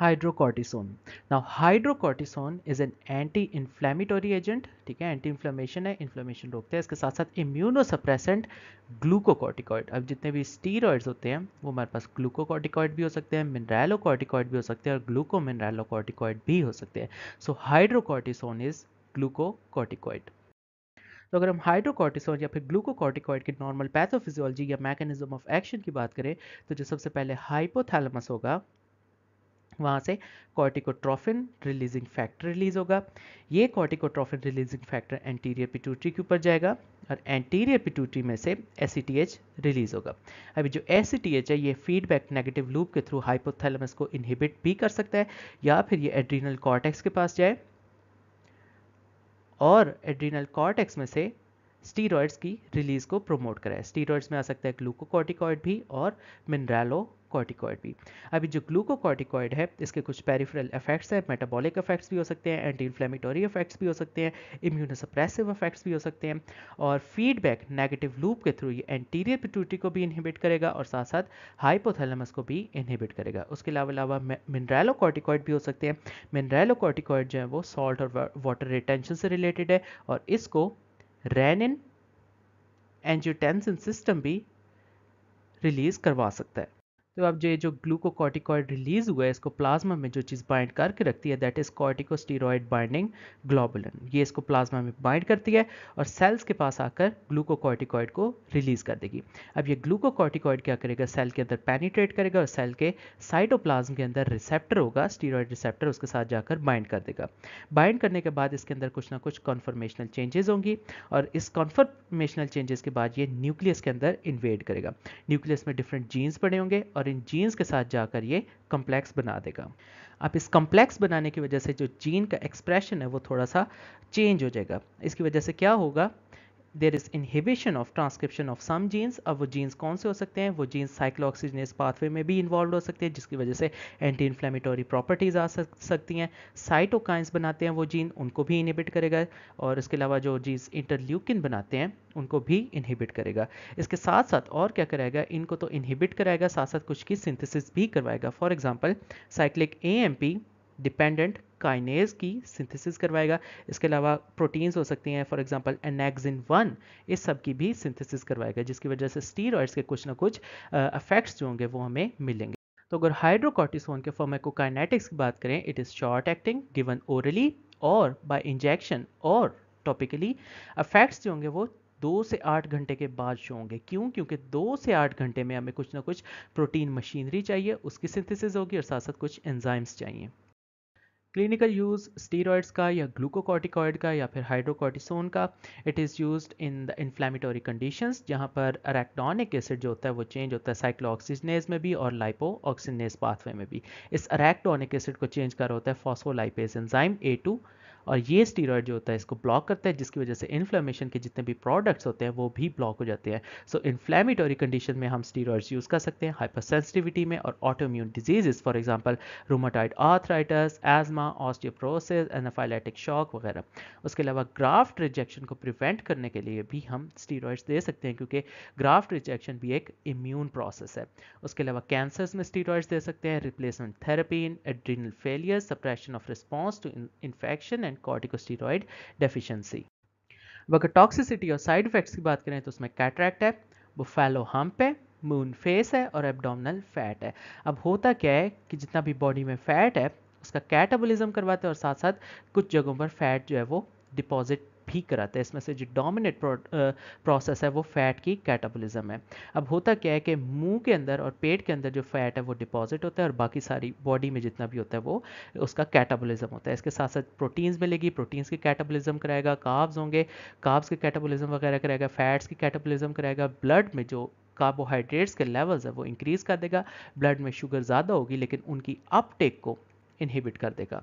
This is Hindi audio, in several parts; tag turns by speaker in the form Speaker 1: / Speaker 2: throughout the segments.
Speaker 1: Hydrocortisone now hydrocortisone is an anti inflammatory agent ठीक है एंटी इन्फ्लेमेशन है इन्फ्लेमेशन रोकते हैं इसके साथ साथ इम्यूनोसप्रेसेंट ग्लूकोकॉर्टिकॉइड अब जितने भी स्टीरॉइड्स होते हैं वो हमारे पास ग्लूकोकॉर्टिकॉइड भी हो सकते हैं मिनरेलोकॉर्टिकॉइड भी हो सकते हैं और ग्लूको मिनरेलोकॉर्टिकॉइड भी हो सकते हैं सो हाइड्रोकॉर्टिसोन इज ग्लूकोकॉर्टिकॉइड तो अगर हम हाइड्रोकॉर्टिसोन या फिर ग्लूकोकॉर्टिकॉइड की नॉर्मल पैथोफिजियोलॉजी या मैकेनिज्म ऑफ एक्शन की बात करें तो जो सबसे पहले हाइपोथैलेमस होगा वहाँ से कॉर्टिकोट्रोफिन रिलीजिंग फैक्टर रिलीज होगा ये corticotrophin releasing factor anterior pituitary के ऊपर जाएगा और एंटीरियर पिटूटरी में से एस रिलीज e होगा अभी जो एस e है ये फीडबैक नेगेटिव लूप के थ्रू हाइपोथैलमस को इनहिबिट भी कर सकता है या फिर ये एड्रीनल कॉर्टेक्स के पास जाए और एड्रीनल कॉर्टेक्स में से स्टीरॉयड्स की रिलीज को प्रमोट कराए स्टीरॉयड्स में आ सकता है ग्लूकोकॉर्टिकॉयड भी और मिनरेलो कॉर्टिकॉइड भी अभी जो ग्लूकोकॉर्टिकॉइड है इसके कुछ पेरिफेरल इफेक्ट्स हैं मेटाबॉलिक इफेक्ट्स भी हो सकते हैं एंटी इन्फ्लेमेटोरी इफेक्ट्स भी हो सकते हैं इम्यूनोसप्रेसिव इफेक्ट्स भी हो सकते हैं और फीडबैक नेगेटिव लूप के थ्रू ये एंटीरियर पिट्यूटरी को भी इनहिबिट करेगा और साथ साथ हाइपोथैलेमस को भी इनहिबिट करेगा उसके अलावा अलावा मिनरेलो कॉर्टिकॉइड भी हो सकते हैं मिनरेलो कॉर्टिकॉइड जो है वो सॉल्ट और वाटर रिटेंशन से रिलेटेड है और इसको रेनिन एंजियोटेंसिन सिस्टम भी रिलीज करवा सकता है तो अब ये जो ग्लूकोकॉर्टिकॉइड रिलीज हुआ है इसको प्लाज्मा में जो चीज़ बाइंड करके रखती है that is corticosteroid binding globulin ये इसको प्लाज्मा में बाइंड करती है और सेल्स के पास आकर ग्लूकोकॉर्टिकॉइड को रिलीज़ कर देगी अब ये ग्लूकोकॉर्टिकॉइड क्या करेगा सेल के अंदर पेनीट्रेट करेगा और सेल के साइटोप्लाज्म के अंदर रिसेप्टर होगा स्टीरॉयड रिसेप्टर उसके साथ जाकर बाइंड कर देगा बाइंड करने के बाद इसके अंदर कुछ ना कुछ कॉन्फर्मेशनल चेंजेस होंगी और इस कॉन्फर्मेशनल चेंजेस के बाद ये न्यूक्लियस के अंदर इन्वेड करेगा न्यूक्लियस में डिफरेंट जीन्स पड़े होंगे और इन जीन्स के साथ जाकर ये कम्प्लेक्स बना देगा अब इस कम्प्लेक्स बनाने की वजह से जो जीन का एक्सप्रेशन है वो थोड़ा सा चेंज हो जाएगा इसकी वजह से क्या होगा there is inhibition of transcription of some genes अब वो जीन्स कौन से हो सकते हैं वो जीन्स साइक्लोक्सीजनेस पाथवे में भी इन्वॉल्व हो सकते हैं जिसकी वजह से एंटी इन्फ्लेमेटोरी प्रॉपर्टीज आ सक, सकती हैं साइटोकाइंस बनाते हैं वो जीन उनको भी इनहिबिट करेगा और इसके अलावा जो जीन्स इंटरल्यूकिन बनाते हैं उनको भी इनहिबिट करेगा इसके साथ साथ और क्या कराएगा इनको तो इनहिबिट कराएगा साथ साथ कुछ की सिंथेसिस भी करवाएगा for example cyclic A M P dependent kinase की सिंथेसिस करवाएगा इसके अलावा प्रोटीन्स हो सकती हैं फॉर एग्जांपल एनेक्सिन वन इस सब की भी सिंथेसिस करवाएगा जिसकी वजह से स्टीरॉयड्स के कुछ ना कुछ अफेक्ट्स जो होंगे वो हमें मिलेंगे तो अगर हाइड्रोकॉर्टिसोन के फॉर्मेकोकाइनेटिक्स की बात करें it is short acting given orally और बाय इंजेक्शन और टॉपिकली अफेक्ट्स जो होंगे वो दो से आठ घंटे के बाद शो होंगे क्यों क्योंकि दो से आठ घंटे में हमें कुछ ना कुछ प्रोटीन मशीनरी चाहिए उसकी सिंथेसिस होगी और साथ साथ कुछ एंजाइम्स चाहिए क्लिनिकल यूज़ स्टेरॉइड्स का या ग्लूकोकॉटिकॉइड का या फिर हाइड्रोकॉर्टिसोन का it is use in the inflammatory conditions जहाँ पर अरेक्टोनिक एसिड जो होता है वो चेंज होता है साइक्लोऑक्सीजनेज में भी और लाइपो ऑक्सीजनेज पाथवे में भी इस अरेक्टोनिक एसिड को चेंज कर होता है फॉसोलाइपेज एंजाइम ए टू और ये स्टीरॉयड जो होता है इसको ब्लॉक करता है जिसकी वजह से इन्फ्लेमेशन के जितने भी प्रोडक्ट्स होते हैं वो भी ब्लॉक हो जाते हैं सो इन्फ्लेमेटोरी कंडीशन में हम स्टीरॉयड्स यूज़ कर सकते हैं हाइपरसेंसिटिविटी में और autoimmune diseases for example rheumatoid arthritis asthma osteoporosis anaphylactic shock वगैरह उसके अलावा ग्राफ्ट रिजेक्शन को प्रिवेंट करने के लिए भी हम स्टीरॉयड्स दे सकते हैं क्योंकि ग्राफ्ट रिजेक्शन भी एक इम्यून प्रोसेस है उसके अलावा कैंसर्स में स्टीरॉयड्स दे सकते हैं replacement therapy adrenal failure suppression of response to infection and corticosteroid deficiency अब अगर टॉक्सिसिटी और साइड इफेक्ट्स की बात करें तो उसमें कैटरैक्ट है बुफेलो हम्प है मून फेस है और एबडोमिनल फैट है अब होता क्या है कि जितना भी बॉडी में फैट है उसका कैटाबोलिज्म करवाते हैं और साथ साथ कुछ जगहों पर फैट जो है वो डिपॉजिट भी कराता है इसमें से जो डोमिनेट प्रोसेस है वो फैट की कैटाबोलिज्म है अब होता क्या है कि मुंह के अंदर और पेट के अंदर जो फैट है वो डिपॉजिट होता है और बाकी सारी बॉडी में जितना भी होता है वो उसका कैटाबोलिज्म होता है इसके साथ साथ प्रोटीन्स मिलेगी प्रोटीन्स की कैटाबोलिज्म कराएगा काव्स होंगे काव्स की कैटाबोलिज्म वगैरह कराएगा फैट्स की कैटाबोलिज्म कराएगा ब्लड में जो कार्बोहाइड्रेट्स के लेवल्स है वो इंक्रीज़ कर देगा ब्लड में शुगर ज़्यादा होगी लेकिन उनकी अपटेक को इनहिबिट कर देगा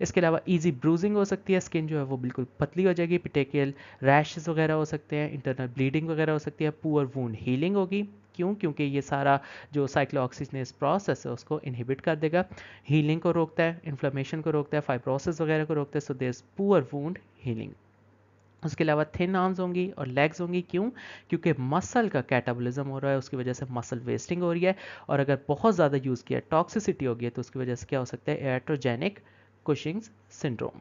Speaker 1: इसके अलावा ईजी ब्रूजिंग हो सकती है स्किन जो है वो बिल्कुल पतली हो जाएगी पिटेकियल रैशेज वगैरह हो सकते हैं इंटरनल ब्लीडिंग वगैरह हो सकती है पुअर वून हीलिंग होगी क्यों क्योंकि ये सारा जो साइक्लोऑक्सीजनेस प्रोसेस है उसको इनहिबिट कर देगा हीलिंग को रोकता है इन्फ्लामेशन को रोकता है फाइब्रोसिस वगैरह को रोकता है so there poor wound healing उसके अलावा थिन आर्म्स होंगी और लेग्स होंगी क्यों क्योंकि मसल का कैटाबॉलिज्म हो रहा है उसकी वजह से मसल वेस्टिंग हो रही है और अगर बहुत ज़्यादा यूज़ किया टॉक्सिसिटी होगी तो उसकी वजह से क्या हो सकता है एट्रोजेनिक Cushing's syndrome.